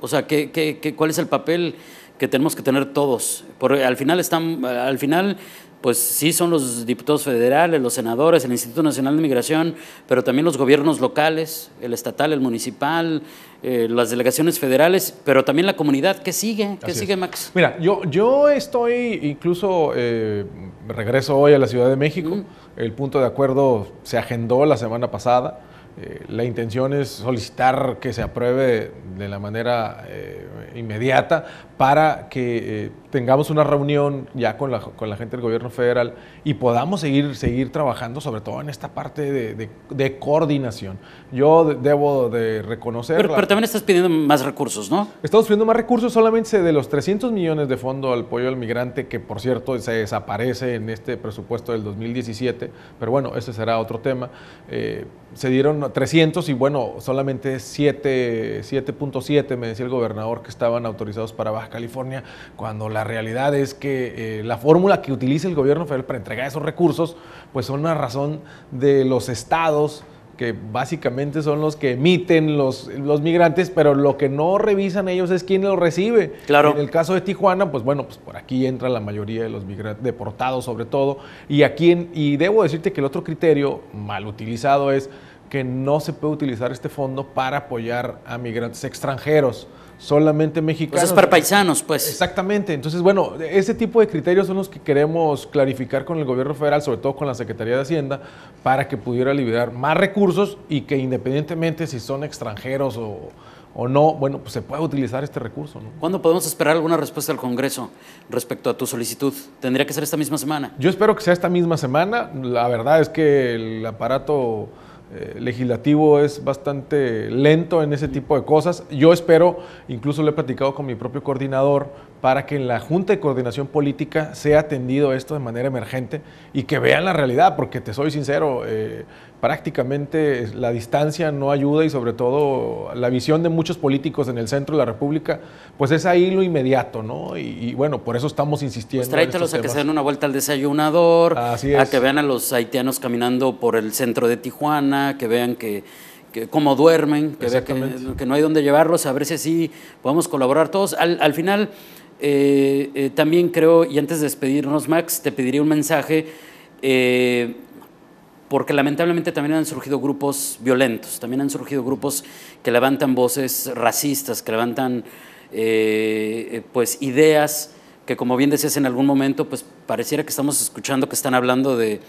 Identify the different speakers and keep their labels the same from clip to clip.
Speaker 1: O sea, ¿qué, qué, qué cuál es el papel que tenemos que tener todos? Porque al final, están, al final pues sí son los diputados federales, los senadores, el Instituto Nacional de Migración, pero también los gobiernos locales, el estatal, el municipal, eh, las delegaciones federales, pero también la comunidad. ¿Qué sigue? ¿Qué sigue,
Speaker 2: Max? Mira, yo, yo estoy incluso, eh, regreso hoy a la Ciudad de México, el punto de acuerdo se agendó la semana pasada. Eh, la intención es solicitar que se apruebe de la manera eh, inmediata para que eh, tengamos una reunión ya con la, con la gente del gobierno federal y podamos seguir, seguir trabajando, sobre todo en esta parte de, coordinación. Yo debo de reconocer... Pero, también
Speaker 1: estás pidiendo más recursos,
Speaker 2: ¿no? Estamos pidiendo más recursos, solamente de los 300 millones de fondo al pollo al migrante, que por cierto se desaparece en este presupuesto del 2017, pero bueno, ese será otro tema. Eh, se dieron 300 y bueno, solamente 7.7 me decía el gobernador que estaban autorizados para Baja California, cuando la la realidad es que eh, la fórmula que utiliza el gobierno federal para entregar esos recursos, pues son una razón de los estados que básicamente son los que emiten los, migrantes, pero lo que no revisan ellos es quién los recibe. Claro. En el caso de Tijuana, pues bueno, pues por aquí entra la mayoría de los migrantes deportados sobre todo. Y y debo decirte que el otro criterio mal utilizado es que no se puede utilizar este fondo para apoyar a migrantes extranjeros solamente mexicanos. Pues es para paisanos, pues. Exactamente. Entonces, bueno, ese tipo de criterios son los que queremos clarificar con el gobierno federal, sobre todo con la Secretaría de Hacienda, para que pudiera liberar más recursos y que independientemente si son extranjeros o, no, bueno, pues se pueda utilizar este recurso.
Speaker 1: ¿Cuándo podemos esperar alguna respuesta del Congreso respecto a tu solicitud? ¿Tendría que ser esta misma semana?
Speaker 2: Yo espero que sea esta misma semana. La verdad es que el aparato eh, legislativo es bastante lento en ese tipo de cosas. Yo espero, incluso lo he platicado con mi propio coordinador, para que en la Junta de Coordinación Política sea atendido esto de manera emergente y que vean la realidad, porque te soy sincero, eh, prácticamente la distancia no ayuda y sobre todo la visión de muchos políticos en el centro de la República, pues es ahí lo inmediato, ¿no? Y, bueno, por eso estamos insistiendo. Pues tráetelos a que se den
Speaker 1: una vuelta al desayunador, a que vean a los haitianos caminando por el centro de Tijuana, que vean que que, cómo duermen, que, que, que, no hay dónde llevarlos, a ver si así podemos colaborar todos. Al, al final, eh, eh, también creo, y antes de despedirnos, Max, te pediría un mensaje, eh, porque lamentablemente también han surgido grupos violentos, también han surgido grupos que levantan voces racistas, que levantan pues ideas que como bien decías en algún momento, pues pareciera que estamos escuchando que están hablando de,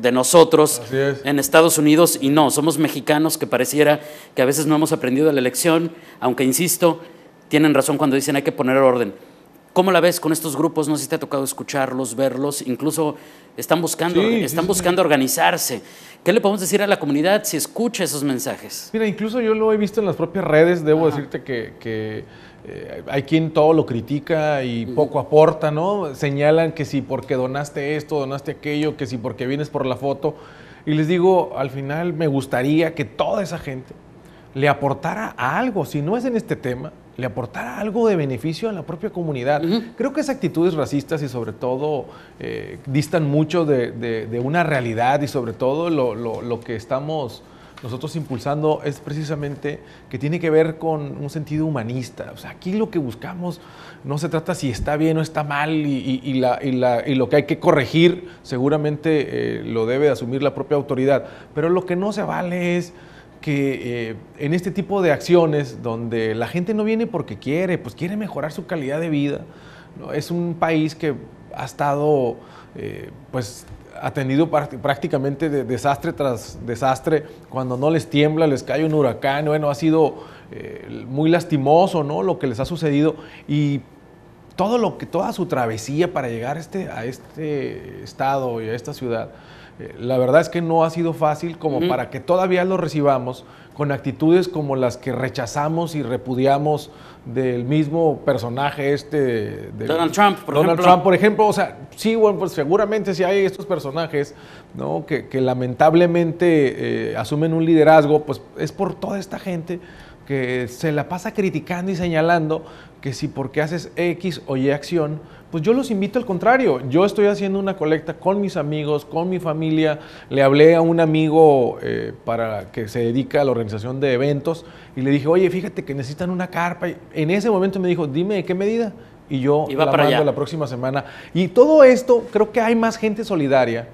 Speaker 1: de nosotros en Estados Unidos y no, somos mexicanos que pareciera que a veces no hemos aprendido la elección, aunque insisto, tienen razón cuando dicen hay que poner orden. ¿Cómo la ves con estos grupos? No sé si te ha tocado escucharlos, verlos, incluso están buscando, están buscando organizarse. ¿Qué le podemos decir a la comunidad si escucha esos mensajes?
Speaker 2: Mira, incluso yo lo he visto en las propias redes, debo decirte que, eh, hay quien todo lo critica y poco aporta, ¿no? Señalan que si porque donaste esto, donaste aquello, que si porque vienes por la foto. Y les digo, al final me gustaría que toda esa gente le aportara algo, si no es en este tema, le aportara algo de beneficio a la propia comunidad. Creo que esas actitudes racistas y sobre todo eh, distan mucho de, una realidad y sobre todo lo, que estamos nosotros impulsando es precisamente que tiene que ver con un sentido humanista. O sea, aquí lo que buscamos no se trata si está bien o está mal y, lo que hay que corregir seguramente eh, lo debe asumir la propia autoridad. Pero lo que no se vale es que eh, en este tipo de acciones donde la gente no viene porque quiere, pues quiere mejorar su calidad de vida. ¿no? Es un país que ha estado eh, pues atendido prácticamente de desastre tras desastre, cuando no les tiembla, les cae un huracán, bueno, ha sido eh, muy lastimoso ¿no? lo que les ha sucedido y todo lo que, toda su travesía para llegar a este, a este estado y a esta ciudad, eh, la verdad es que no ha sido fácil como para que todavía lo recibamos con actitudes como las que rechazamos y repudiamos del mismo personaje este de Donald Trump, por Donald Trump, por ejemplo, o sea, sí, bueno, pues seguramente si hay estos personajes, ¿no? Que, lamentablemente eh, asumen un liderazgo, pues es por toda esta gente que se la pasa criticando y señalando que si porque haces X o Y acción, pues yo los invito al contrario. Yo estoy haciendo una colecta con mis amigos, con mi familia. Le hablé a un amigo eh, para que se dedica a la organización de eventos y le dije, oye, fíjate que necesitan una carpa. en ese momento me dijo, dime de qué medida. Y yo Iba la la próxima semana. Y todo esto, creo que hay más gente solidaria.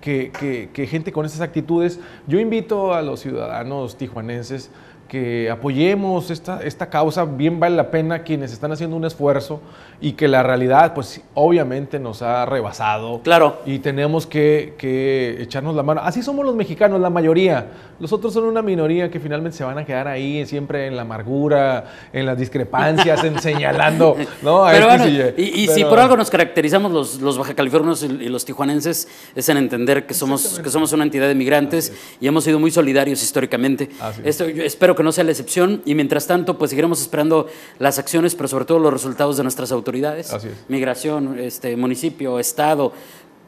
Speaker 2: Que, que gente con esas actitudes. Yo invito a los ciudadanos tijuanenses que apoyemos esta, esta causa, bien vale la pena quienes están haciendo un esfuerzo y que la realidad, pues obviamente nos ha rebasado. Claro. Y tenemos que, que, echarnos la mano. Así somos los mexicanos, la mayoría. Los otros son una minoría que finalmente se van a quedar ahí, eh, siempre en la amargura, en las discrepancias, en señalando. ¿no? Este eh, y, si por algo nos caracterizamos los,
Speaker 1: los y, los tijuanenses, es en entender que somos, que somos una entidad de migrantes y hemos sido muy solidarios históricamente. Esto, espero que no sea la excepción y mientras tanto pues seguiremos esperando las acciones, pero sobre todo los resultados de nuestras autoridades, migración, este, municipio, estado,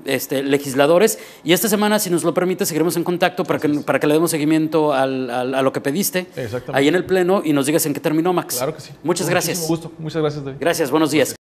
Speaker 1: este, legisladores. Y esta semana, si nos lo permite, seguiremos en contacto para, que, para que le demos seguimiento al, a lo que pediste ahí en el Pleno y nos digas en qué terminó, Max. Claro que Muchas gracias.
Speaker 2: Gusto. Muchas gracias, David. Gracias, buenos
Speaker 1: días.